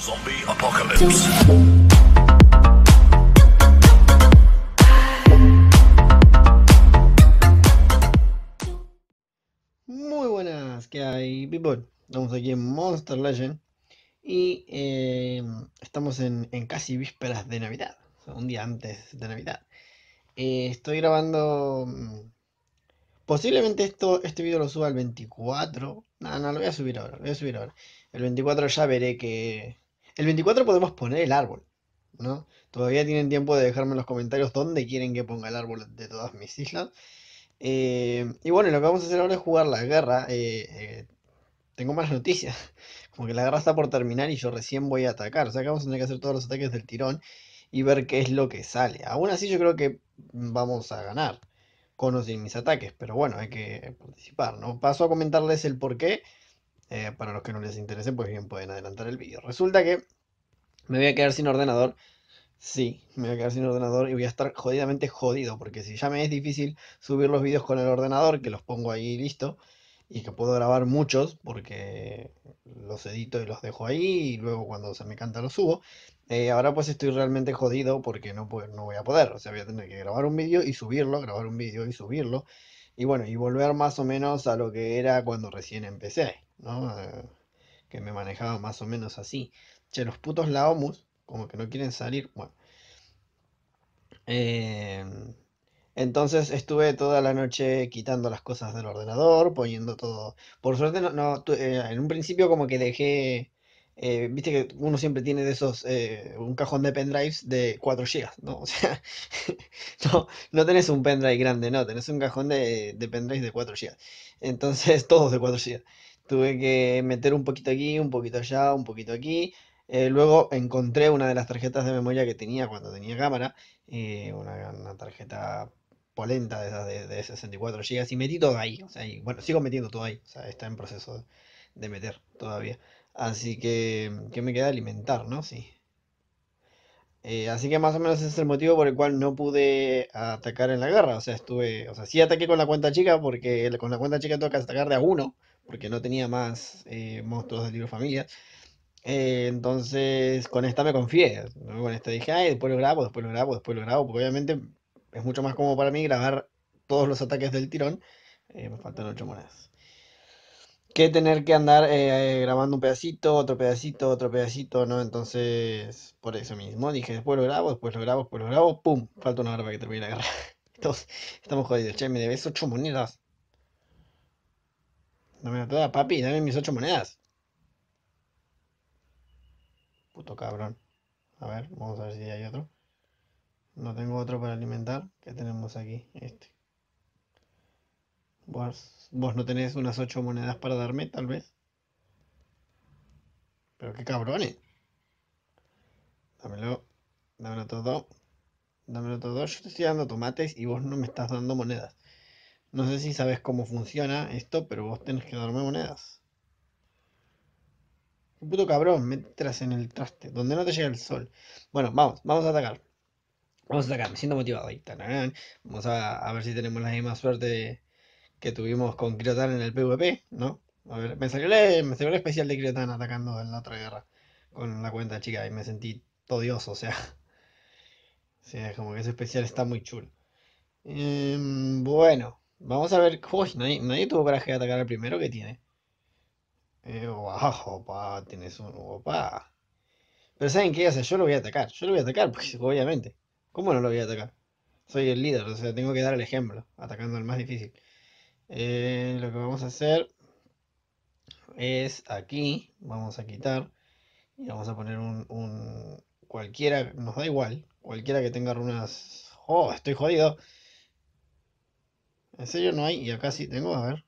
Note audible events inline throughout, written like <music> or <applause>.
Zombie Apocalypse. Muy buenas, ¿qué hay, people? Estamos aquí en Monster Legend y eh, estamos en, casi vísperas de Navidad, un día antes de Navidad. Eh, estoy grabando. Mm, posiblemente esto, este video lo suba el 24. No, no, lo voy a subir ahora, lo voy a subir ahora. El 24 ya veré que, el 24 podemos poner el árbol, ¿no? Todavía tienen tiempo de dejarme en los comentarios dónde quieren que ponga el árbol de todas mis islas. Eh, y bueno, lo que vamos a hacer ahora es jugar la guerra. Eh, eh, tengo malas noticias. <laughs> Como que la guerra está por terminar y yo recién voy a atacar. O sea que vamos a tener que hacer todos los ataques del tirón y ver qué es lo que sale. Aún así yo creo que vamos a ganar con o sin mis ataques. Pero bueno, hay que participar, ¿no? Paso a comentarles el porqué eh, para los que no les interese, pues bien pueden adelantar el vídeo. Resulta que me voy a quedar sin ordenador. Sí, me voy a quedar sin ordenador y voy a estar jodidamente jodido, porque si ya me es difícil subir los vídeos con el ordenador, que los pongo ahí listo, y que puedo grabar muchos, porque los edito y los dejo ahí, y luego cuando se me canta los subo. Eh, ahora pues estoy realmente jodido porque no, no voy a poder, o sea, voy a tener que grabar un vídeo y subirlo, grabar un vídeo y subirlo, y bueno, y volver más o menos a lo que era cuando recién empecé. ¿no? Eh, que me manejaba más o menos así. Che, los putos Laomus, como que no quieren salir. Bueno. Em, entonces estuve toda la noche quitando las cosas del ordenador, poniendo todo. Por suerte, no, eh, en un principio como que dejé... Eh, viste que uno siempre tiene de esos, un cajón de pendrives de 4 GB, ¿no? <laughs> sea, no, no, tenés un pendrive grande, no, tenés un cajón de, de pendrives de 4 GB. Entonces, <laughs> todos de 4 GB tuve que meter un poquito aquí, un poquito allá, un poquito aquí. Eh, luego encontré una de las tarjetas de memoria que tenía cuando tenía cámara, eh, una, tarjeta polenta de, esas de, 64 GB y metí todo ahí. bueno, sigo metiendo todo ahí, está en proceso de, meter todavía. Así que, mm, me queda? Alimentar, ¿no? Sí. Eh, así que más o menos ese es el motivo por el cual no pude atacar en la guerra. O sea, estuve. O sea, sí ataqué con la cuenta chica porque con la cuenta chica toca atacar de a uno porque no tenía más eh, monstruos del libro familia. Eh, entonces, con esta me confié. Con esta dije, ay, después lo grabo, después lo grabo, después lo grabo, porque obviamente es mucho más cómodo para mí grabar todos los ataques del tirón. Eh, me faltan ocho monedas. Que tener que andar eh, grabando un pedacito, otro pedacito, otro pedacito, ¿no? Entonces, por eso mismo, dije, después lo grabo, después lo grabo, después lo grabo, ¡pum! Falta una hora para que termine la agarrar, <laughs> Entonces, estamos jodidos, che, me debes ocho monedas. Dame la toda, papi, dame mis ocho monedas. Puto cabrón. A ver, vamos a ver si hay otro. No tengo otro para alimentar. ¿Qué tenemos aquí? Este. Vos, vos no tenés unas ocho monedas para darme, tal vez. Pero qué cabrones. Dámelo. Dámelo todo. Dámelo todo. Yo te estoy dando tomates y vos no me estás dando monedas. No sé si sabes cómo funciona esto, pero vos tenés que darme monedas. un puto cabrón, metras en el traste, donde no te llega el sol. Bueno, vamos, vamos a atacar. Vamos a atacar, me siento motivado Vamos a, ver si tenemos la misma suerte que tuvimos con Kriotan en el PvP, ¿no? A ver, me salió, el, especial de Kriotan atacando en la otra guerra con la cuenta chica y me sentí todioso, o sea. <laughs> O como que ese especial está muy chulo. Em, bueno, Vamos a ver. Uy, nadie, tuvo coraje de atacar al primero que tiene. opa, eh, tienes un. Opa. Pero ¿saben qué? O yo lo voy a atacar. Yo lo voy a atacar, pues, <laughs> obviamente. ¿Cómo no lo voy a atacar? Soy el líder, o sea, tengo que dar el ejemplo. Atacando al más difícil. Eh, lo que vamos a hacer es aquí. Vamos a quitar. Y vamos a poner un, un cualquiera. Nos da igual. Cualquiera que tenga runas. Oh, estoy jodido. En serio no hay, y acá sí tengo, a ver.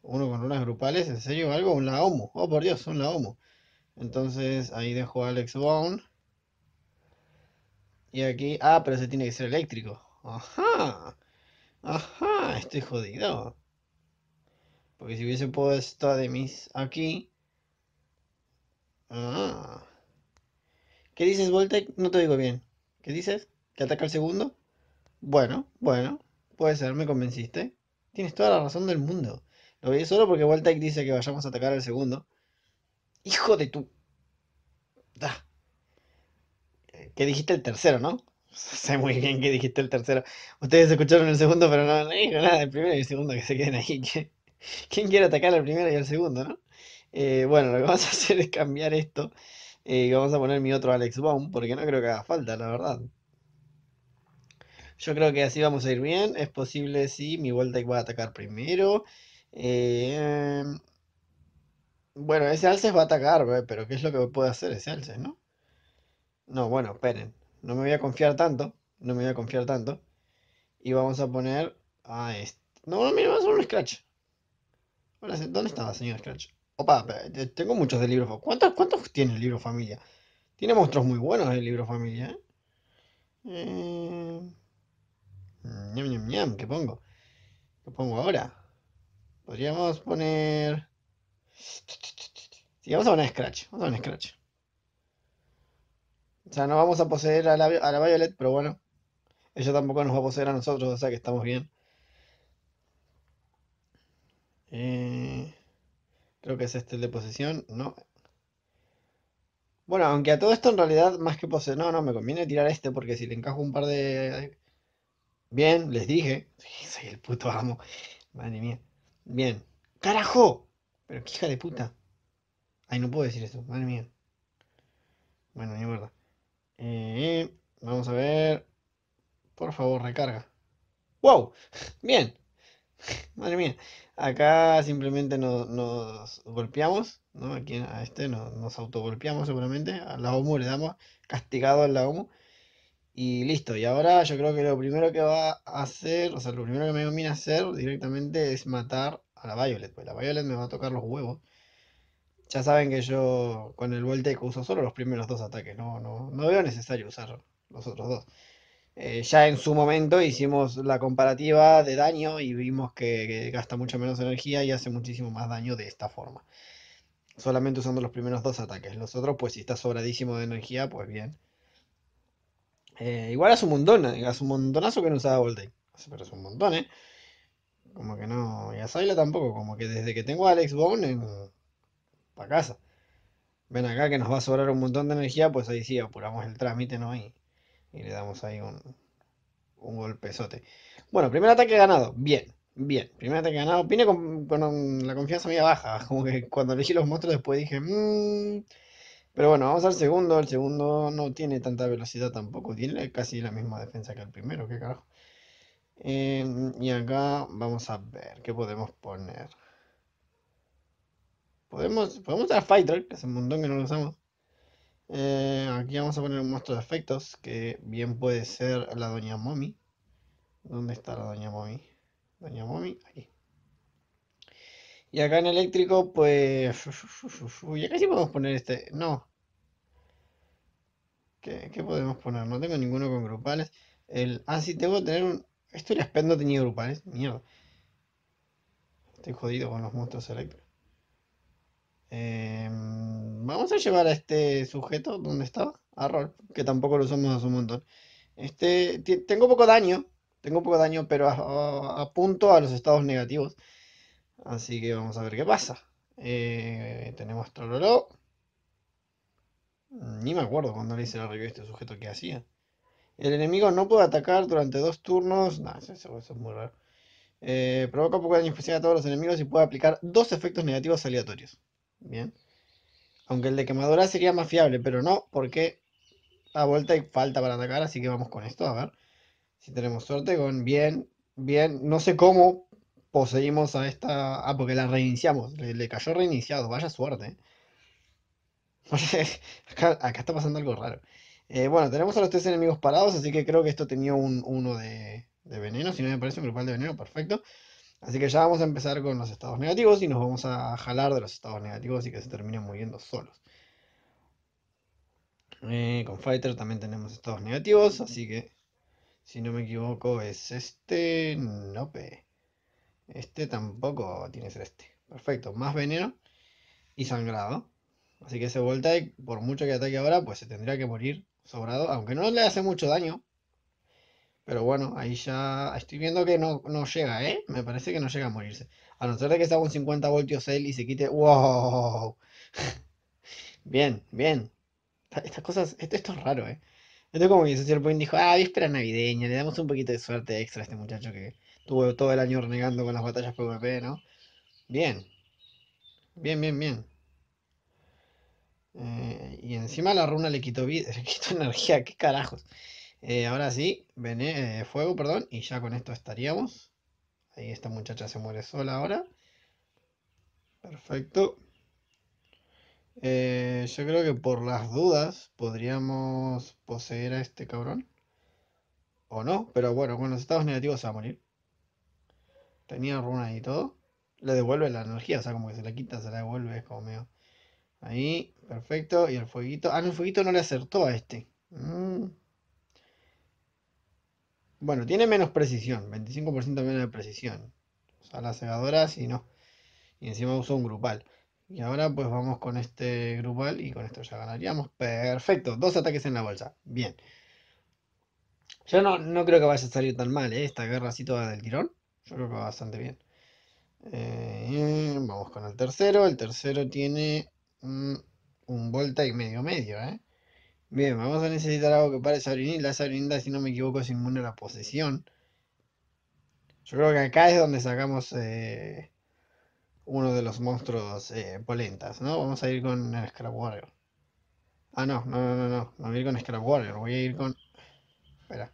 Uno con unas grupales, en serio algo, un Laomo. Oh, por Dios, un Laomo. Entonces ahí dejo a Alex Bone. Y aquí, ah, pero se tiene que ser eléctrico. Ajá. Ajá, estoy jodido. Porque si hubiese puesto de mis aquí. Ah. ¿Qué dices, Voltec? No te digo bien. ¿Qué dices? ¿Que ataca el segundo? Bueno, bueno, puede ser, me convenciste. Tienes toda la razón del mundo. Lo vi solo porque Waltek dice que vayamos a atacar al segundo. ¡Hijo de tú. ¿Qué Que dijiste el tercero, ¿no? <laughs> Sé muy bien que dijiste el tercero. Ustedes escucharon el segundo, pero no, no nada del primero y el segundo que se queden ahí. <laughs> ¿Quién, quiere atacar al primero y al segundo, no? Eh, bueno, lo que vamos a <laughs> hacer es cambiar esto. y eh, vamos a poner mi otro Alex Baum, porque no creo que haga falta, la verdad. Yo creo que así vamos a ir bien. Es posible, sí, mi Voltaic va a atacar primero. Eh, bueno, ese Alces va a atacar, eh, pero ¿qué es lo que puede hacer ese Alces, no? No, bueno, esperen. No me voy a confiar tanto. No me voy a confiar tanto. Y vamos a poner a este. No, mira, vamos a un Scratch. ¿dónde estaba, señor Scratch? Opa, tengo muchos de libros. ¿Cuántos, ¿Cuántos tiene el libro familia? Tiene monstruos muy buenos el eh, libro familia. ¿eh? eh Mm, ñam, ¿qué pongo? ¿Qué pongo ahora? Podríamos poner... Sí, vamos a poner Scratch, vamos a poner Scratch. O sea, no vamos a poseer a la, Violet, pero bueno. Ella tampoco nos va a poseer a nosotros, o sea que estamos bien. Eh, creo que es este el de posesión, no. Bueno, aunque a todo esto en realidad más que poseer... No, no, me conviene tirar este porque si le encajo un par de Bien, les dije. Soy el puto amo. Madre mía. Bien. ¡Carajo! Pero qué hija de puta. Ay, no puedo decir eso. Madre mía. Bueno, ni verdad. Eh, vamos a ver. Por favor, recarga. ¡Wow! Bien. Madre mía. Acá simplemente nos, nos golpeamos. ¿no? Aquí a este nos, nos autogolpeamos seguramente. A la OMU le damos castigado a la OMU. Y listo, y ahora yo creo que lo primero que va a hacer, o sea, lo primero que me domina hacer directamente es matar a la Violet, pues la Violet me va a tocar los huevos. Ya saben que yo con el Voltec uso solo los primeros dos ataques, no, no, veo necesario usar los otros dos. Eh, ya en su momento hicimos la comparativa de daño y vimos que, gasta mucho menos energía y hace muchísimo más daño de esta forma. Solamente usando los primeros dos ataques. Los otros, pues si está sobradísimo de energía, pues bien. Eh, igual hace un montón, eh, hace un montonazo que no usaba Voltaic Pero es un montón, ¿eh? Como que no. Y a Zyla tampoco. Como que desde que tengo a Alex Bone, en mm, para casa. Ven acá que nos va a sobrar un montón de energía, pues ahí sí, apuramos el trámite, ¿no? Y, y le damos ahí un, un golpezote. Bueno, primer ataque ganado. Bien, bien. Primer ataque ganado. Vine con, la confianza media baja. <laughs> Como que cuando elegí los monstruos después dije, mmm, pero bueno, vamos al segundo. El segundo no tiene tanta velocidad tampoco. Tiene casi la misma defensa que el primero, qué carajo. Em, y acá vamos a ver qué podemos poner. Podemos, podemos usar Fighter, que hace un montón que no lo usamos. Eh, aquí vamos a poner un monstruo de efectos, que bien puede ser la Doña Mommy. ¿Dónde está la Doña Mommy? Doña Mommy, aquí. Y acá en eléctrico, pues. Ya casi podemos poner este. No. ¿Qué, podemos poner? No tengo ninguno con grupales. El... Ah, sí, tengo que tener un. Esto el no tenía grupales. Mierda. Estoy jodido con los monstruos eléctricos. Em, vamos a llevar a este sujeto ¿dónde estaba, a que tampoco lo usamos hace un montón. Este, tengo poco daño, tengo poco daño, pero apunto a los estados negativos. Así que vamos a ver qué pasa. Eh, tenemos Trololo. Ni me acuerdo cuando le hice la review este sujeto que hacía. El enemigo no puede atacar durante dos turnos. Nah, eso, es muy raro. Eh, provoca poco daño especial a todos los enemigos y puede aplicar dos efectos negativos aleatorios. Bien. Aunque el de quemadura sería más fiable, pero no, porque A vuelta hay falta para atacar, así que vamos con esto, a ver. Si tenemos suerte con bien, bien, no sé cómo, poseímos a esta. Ah, porque la reiniciamos. Le, cayó reiniciado. Vaya suerte. <laughs> acá, está pasando algo raro. Eh, bueno, tenemos a los tres enemigos parados, así que creo que esto tenía un, uno de, veneno. Si no me parece un grupal de veneno, perfecto. Así que ya vamos a empezar con los estados negativos y nos vamos a jalar de los estados negativos y que se terminen muriendo solos. Eh, con Fighter también tenemos estados negativos, así que si no me equivoco es este... Nope. Este tampoco tiene este. Perfecto. Más veneno y sangrado. Así que ese Voltaic, por mucho que ataque ahora, pues se tendría que morir sobrado. Aunque no le hace mucho daño. Pero bueno, ahí ya estoy viendo que no, no llega, ¿eh? Me parece que no llega a morirse. A no ser de que haga un 50 voltios él y se quite... ¡Wow! <laughs> bien, bien. Estas cosas... Esto, es raro, ¿eh? Esto es como que el point dijo, ah, víspera navideña, le damos un poquito de suerte extra a este muchacho que Estuvo todo el año renegando con las batallas PvP, ¿no? Bien. Bien, bien, bien. Eh, y encima la runa le quitó vida, <laughs> le quitó energía, qué carajos. Eh, ahora sí, vené, eh, fuego, perdón, y ya con esto estaríamos. Ahí esta muchacha se muere sola ahora. Perfecto. yo creo que por las dudas podríamos poseer a este cabrón. O no, pero bueno, con los estados negativos se va a morir tenía runa y todo, le devuelve la energía, o sea, como que se la quita, se la devuelve, es como medio. Ahí, perfecto. Y el fueguito. Ah, no, el fueguito no le acertó a este. Mm. Bueno, tiene menos precisión, 25% menos de precisión. O sea, la cegadora si no. Y encima usó un grupal. Y ahora pues vamos con este grupal y con esto ya ganaríamos. Perfecto, dos ataques en la bolsa. Bien. Yo no, no creo que vaya a salir tan mal, ¿eh? Esta guerra así toda del tirón. Yo creo que va bastante bien. Eh, vamos con el tercero. El tercero tiene un volta y medio medio. ¿eh? Bien, vamos a necesitar algo que pare esa Esa si no me equivoco, es inmune a la posesión. Yo creo que acá es donde sacamos eh, uno de los monstruos eh, polentas, ¿no? Vamos a ir con el Scrap Warrior. Ah, no, no, no, no, no. No voy a ir con Scrap Warrior. Voy a ir con... Espera.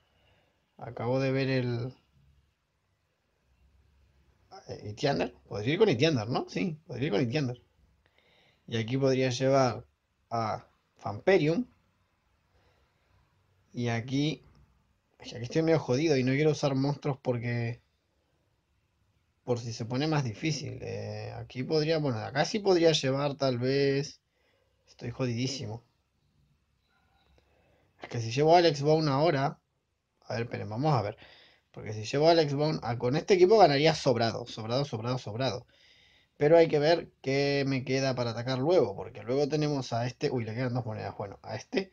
Acabo de ver el... Itiander. Podría ir con Itiander, ¿no? Sí, podría ir con Itiander. Y aquí podría llevar a Famperium. Y aquí. Aquí estoy medio jodido y no quiero usar monstruos porque. Por si se pone más difícil. Eh, aquí podría. Bueno, acá sí podría llevar tal vez. Estoy jodidísimo. Es que si llevo a Alex va una hora. A ver, pero vamos a ver. Porque si llevo a Alex Bone, ah, con este equipo ganaría sobrado, sobrado, sobrado, sobrado. Pero hay que ver qué me queda para atacar luego, porque luego tenemos a este... Uy, le quedan dos monedas. Bueno, a este...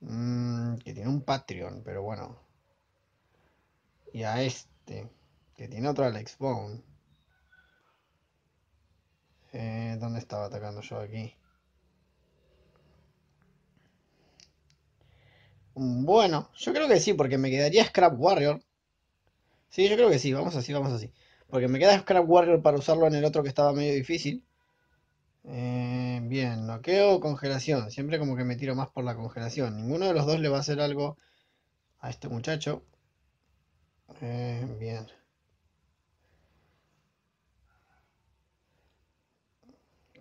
Mm, que tiene un Patreon, pero bueno. Y a este, que tiene otro Alex Bone. Eh, ¿Dónde estaba atacando yo aquí? Mm, bueno, yo creo que sí, porque me quedaría Scrap Warrior, Sí, yo creo que sí, vamos así, vamos así. Porque me queda Scrap Warrior para usarlo en el otro que estaba medio difícil. Eh, bien, noqueo o congelación. Siempre como que me tiro más por la congelación. Ninguno de los dos le va a hacer algo a este muchacho. Eh, bien.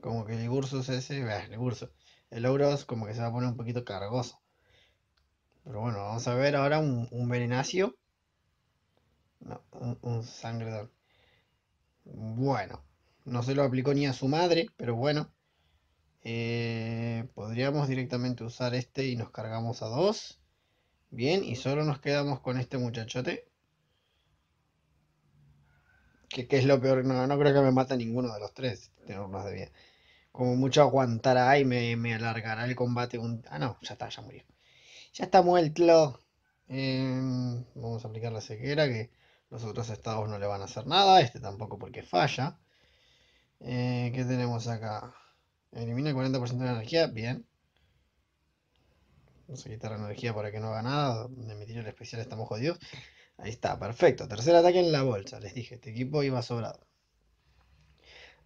Como que el Ursus ese, el Ursus. El Ouros como que se va a poner un poquito cargoso. Pero bueno, vamos a ver ahora un, un Venenacio. No, un, un Bueno, no se lo aplicó ni a su madre, pero bueno. Eh, podríamos directamente usar este y nos cargamos a dos. Bien, y solo nos quedamos con este muchachote. Que, es lo peor, no, no, creo que me mata ninguno de los tres, tengo más de vida. Como mucho aguantará y me, alargará el combate. Un... Ah, no, ya está, ya murió. Ya está muerto. Em, vamos a aplicar la ceguera que los otros estados no le van a hacer nada, este tampoco porque falla. Eh, ¿Qué tenemos acá? Elimina el 40% de la energía, bien. Vamos a quitar la energía para que no haga nada. De emitir el especial estamos jodidos. Ahí está, perfecto. Tercer ataque en la bolsa, les dije, este equipo iba sobrado.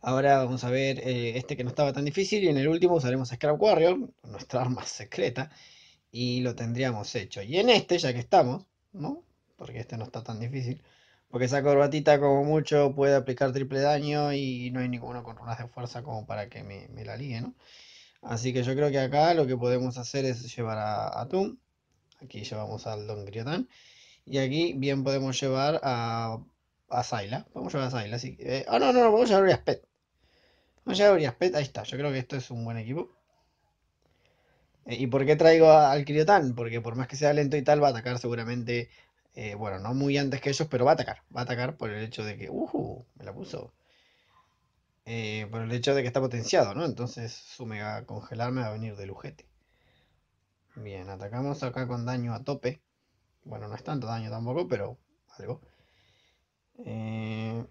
Ahora vamos a ver eh, este que no estaba tan difícil y en el último usaremos Scrap Warrior, nuestra arma <laughs> secreta, y lo tendríamos hecho. Y en este, ya que estamos, ¿no? Porque este no está tan difícil, porque esa corbatita como mucho puede aplicar triple daño y no hay ninguno con runas de fuerza como para que me, la ligue, ¿no? Así que yo creo que acá lo que podemos hacer es llevar a, a Aquí llevamos al Don Criotán. Y aquí bien podemos llevar a, a Vamos a llevar a Zyla, eh, Ah, no, no, no, a llevar a Uriaspet. Vamos a llevar a Uriaspet. Ahí está. Yo creo que esto es un buen equipo. Eh, ¿Y por qué traigo al Criotán? Porque por más que sea lento y tal, va a atacar seguramente eh, bueno, no muy antes que ellos, pero va a atacar. Va a atacar por el hecho de que, uh, me la puso. Eh, por el hecho de que está potenciado, ¿no? Entonces su mega congelar me va a venir del lujete. Bien, atacamos acá con daño a tope. Bueno, no es tanto daño tampoco, pero algo. Eh,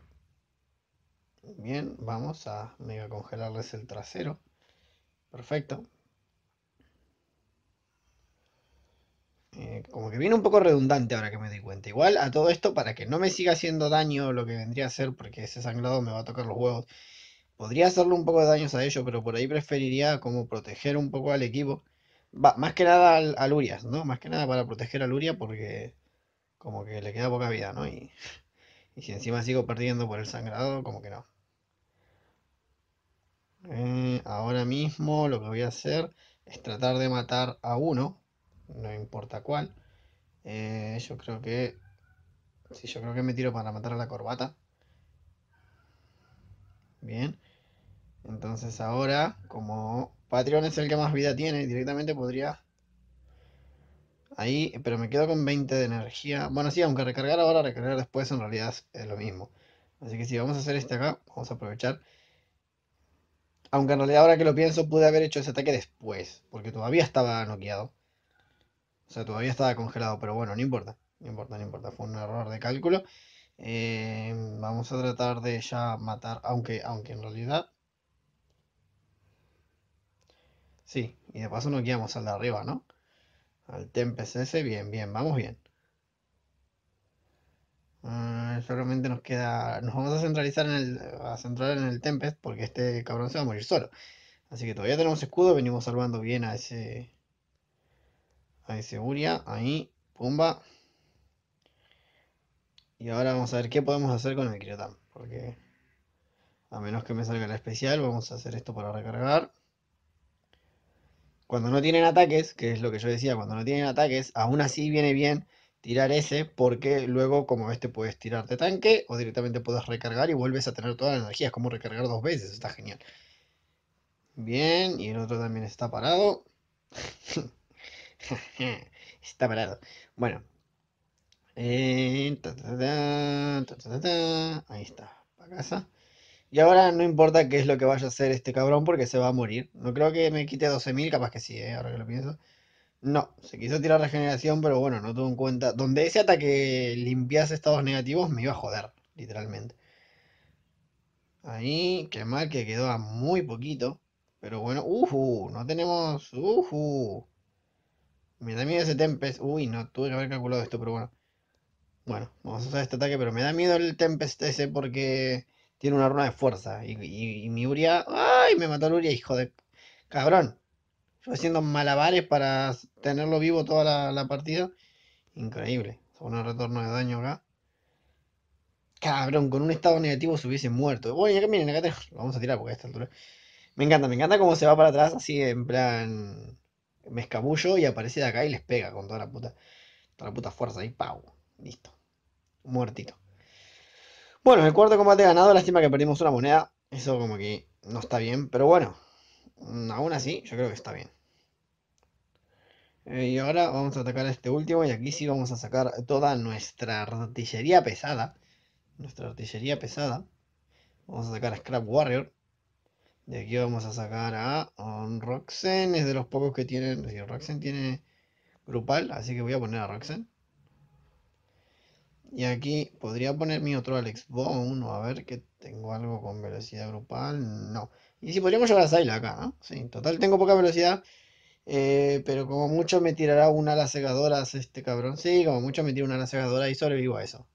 bien, vamos a mega congelarles el trasero. Perfecto. Eh, como que viene un poco redundante ahora que me di cuenta. Igual a todo esto, para que no me siga haciendo daño lo que vendría a ser, porque ese sangrado me va a tocar los huevos. Podría hacerle un poco de daños a ellos, pero por ahí preferiría como proteger un poco al equipo. Va, más que nada a Lurias, ¿no? Más que nada para proteger a Luria porque como que le queda poca vida, ¿no? Y, y si encima sigo perdiendo por el sangrado, como que no. Eh, ahora mismo lo que voy a hacer es tratar de matar a uno no importa cuál. Eh, yo creo que. Sí, yo creo que me tiro para matar a la corbata. Bien. Entonces ahora, como Patreon es el que más vida tiene, directamente podría. Ahí, pero me quedo con 20 de energía. Bueno, sí, aunque recargar ahora, recargar después en realidad es lo mismo. Así que si vamos a hacer este acá, vamos a aprovechar. Aunque en realidad ahora que lo pienso, pude haber hecho ese ataque después, porque todavía estaba noqueado. O sea, todavía estaba congelado, pero bueno, no importa, no importa, no importa, fue un error de cálculo. Eh, vamos a tratar de ya matar, aunque, aunque en realidad... Sí, y de paso nos guiamos al de arriba, ¿no? Al Tempest ese, bien, bien, vamos bien. Eh, solamente nos queda... Nos vamos a centralizar en el... A centrar en el Tempest porque este cabrón se va a morir solo. Así que todavía tenemos escudo, venimos salvando bien a ese... Ahí seguridad, ahí, pumba. Y ahora vamos a ver qué podemos hacer con el Criotam. Porque a menos que me salga la especial, vamos a hacer esto para recargar. Cuando no tienen ataques, que es lo que yo decía, cuando no tienen ataques, aún así viene bien tirar ese. Porque luego como este puedes tirar de tanque o directamente puedes recargar y vuelves a tener toda la energía. Es como recargar dos veces, está genial. Bien, y el otro también está parado. <laughs> <laughs> Está parado. Bueno. Eh, Ahí está, para casa. Y ahora no importa qué es lo que vaya a hacer este cabrón porque se va a morir. No creo que me quite 12.000, capaz que sí, eh, ahora que lo pienso. No, se quiso tirar regeneración, pero bueno, no tuvo en cuenta. Donde ese ataque limpiase estados negativos me iba a joder, literalmente. Ahí, qué mal que quedó a muy poquito. Pero bueno, uhu, no tenemos. Uhu. Me da miedo ese Tempest. Uy, no, tuve que haber calculado esto, pero bueno. Bueno, vamos a usar este ataque, pero me da miedo el Tempest ese porque tiene una runa de fuerza. Y, mi Uria. ¡Ay! Me mató el Uria, hijo de. Cabrón. Yo haciendo malabares para tenerlo vivo toda la, partida. Increíble. un retorno de daño acá. Cabrón, con un estado negativo se hubiese muerto. Bueno, ya que miren, acá te... vamos a tirar porque a esta altura. Me encanta, me encanta cómo se va para atrás, así en plan me escabullo y aparece de acá y les pega con toda la puta, toda la puta fuerza y ¡pau! Listo. Muertito. Bueno, el cuarto combate ganado, lástima que perdimos una moneda. Eso como que no está bien, pero bueno. Mm, aún así, yo creo que está bien. Eh, y ahora vamos a atacar a este último y aquí sí vamos a sacar toda nuestra artillería pesada. Nuestra artillería pesada. Vamos a sacar a Scrap Warrior. De aquí vamos a sacar a Roxen. Es de los pocos que tienen. Roxen tiene grupal, así que voy a poner a Roxen. Y aquí podría poner mi otro Alex Bone. A ver que tengo algo con velocidad grupal. No. Y si podríamos llevar a Zyla acá, ¿no? Sí, total tengo poca velocidad. Eh, pero como mucho me tirará una a las a este cabrón. Sí, como mucho me tira una ala cegadora y sobrevivo a eso.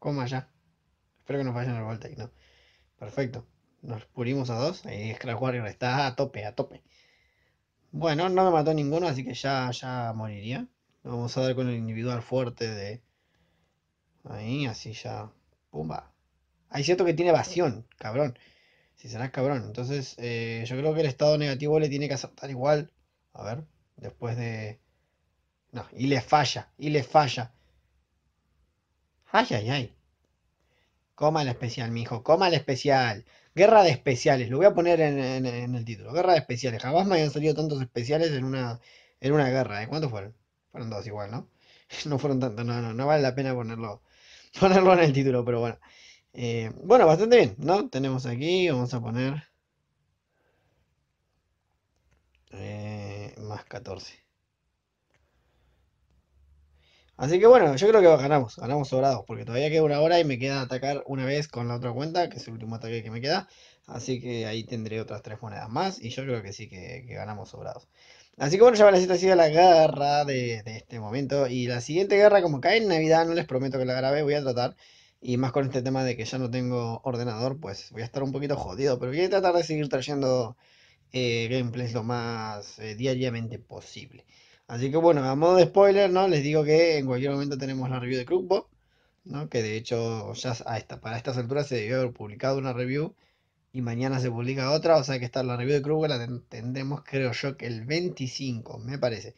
coma ya. Espero que no fallen el Voltec, ¿no? Perfecto. Nos purimos a dos. Ahí, eh, Scratch Warrior está a tope, a tope. Bueno, no me mató ninguno, así que ya, ya moriría. Vamos a dar con el individual fuerte de. Ahí, así ya. Pumba. Hay cierto que tiene evasión, cabrón. Si serás cabrón. Entonces, eh, yo creo que el estado negativo le tiene que acertar igual. A ver, después de. No, y le falla, y le falla. Ay, ay, ay. Coma el especial, mijo. Coma el especial. Guerra de especiales. Lo voy a poner en, el título. Guerra de especiales. Jamás me hayan salido tantos especiales en una, en una guerra. ¿eh? ¿Cuántos fueron? Fueron dos igual, ¿no? <laughs> No fueron tantos. No, no, no vale la pena ponerlo, <laughs> ponerlo en el título, pero bueno. Eh, bueno, bastante bien, ¿no? Tenemos aquí, vamos a poner... Eh, más 14. Así que bueno, yo creo que ganamos, ganamos sobrados, porque todavía queda una hora y me queda atacar una vez con la otra cuenta, que es el último ataque que me queda. Así que ahí tendré otras tres monedas más y yo creo que sí que, ganamos sobrados. Así que bueno, ya esta ha sido la garra de, este momento. Y la siguiente guerra, como cae en Navidad, no les prometo que la grabé, voy a tratar. Y más con este tema de que ya no tengo ordenador, pues voy a estar un poquito jodido. Pero voy a tratar de seguir trayendo eh, gameplays lo más eh, diariamente posible. Así que bueno, a modo de spoiler, ¿no? Les digo que en cualquier momento tenemos la review de Krugbo, ¿no? Que de hecho ya para estas alturas se debió haber publicado una review y mañana se publica otra, o sea que está la review de Krugbo la tendremos creo yo que el 25, me parece.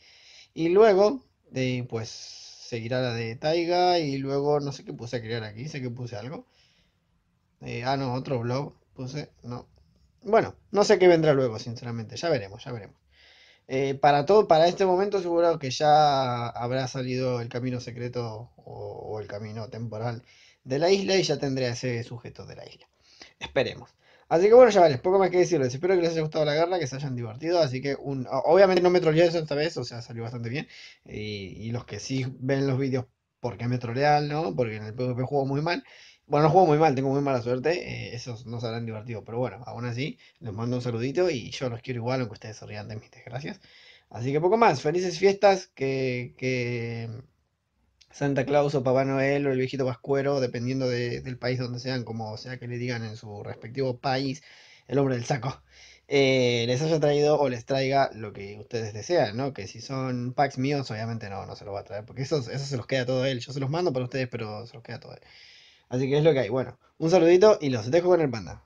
Y luego, de, eh, pues seguirá la de Taiga y luego no sé qué puse a crear aquí, sé que puse algo. Eh, ah, no, otro blog puse, no. Bueno, no sé qué vendrá luego, sinceramente, ya veremos, ya veremos. Eh, para todo, para este momento seguro que ya habrá salido el camino secreto o, el camino temporal de la isla y ya tendré ese sujeto de la isla. Esperemos. Así que bueno, chavales, poco más que decirles. Espero que les haya gustado la guerra, que se hayan divertido. Así que un, obviamente no me troleé esta vez, o sea, salió bastante bien. Y, los que sí ven los vídeos porque me trolean, ¿no? Porque en el PvP juego muy mal. Bueno, no juego muy mal, tengo muy mala suerte. Eh, esos no serán divertidos, pero bueno, aún así, les mando un saludito y yo los quiero igual, aunque ustedes se rían de mis desgracias. Así que poco más, felices fiestas, que, mm, Santa Claus o Papá Noel o el viejito vascuero, dependiendo del país donde sean, como sea que le digan en su respectivo país, el hombre del saco. Eh, les haya traído o les traiga lo que ustedes desean, ¿no? Que si son packs míos, obviamente no, no se los va a traer, porque eso se los queda todo él. Yo se los mando para ustedes, pero se los queda todo él. Así que es lo que hay. Bueno, un saludito y los dejo con el panda.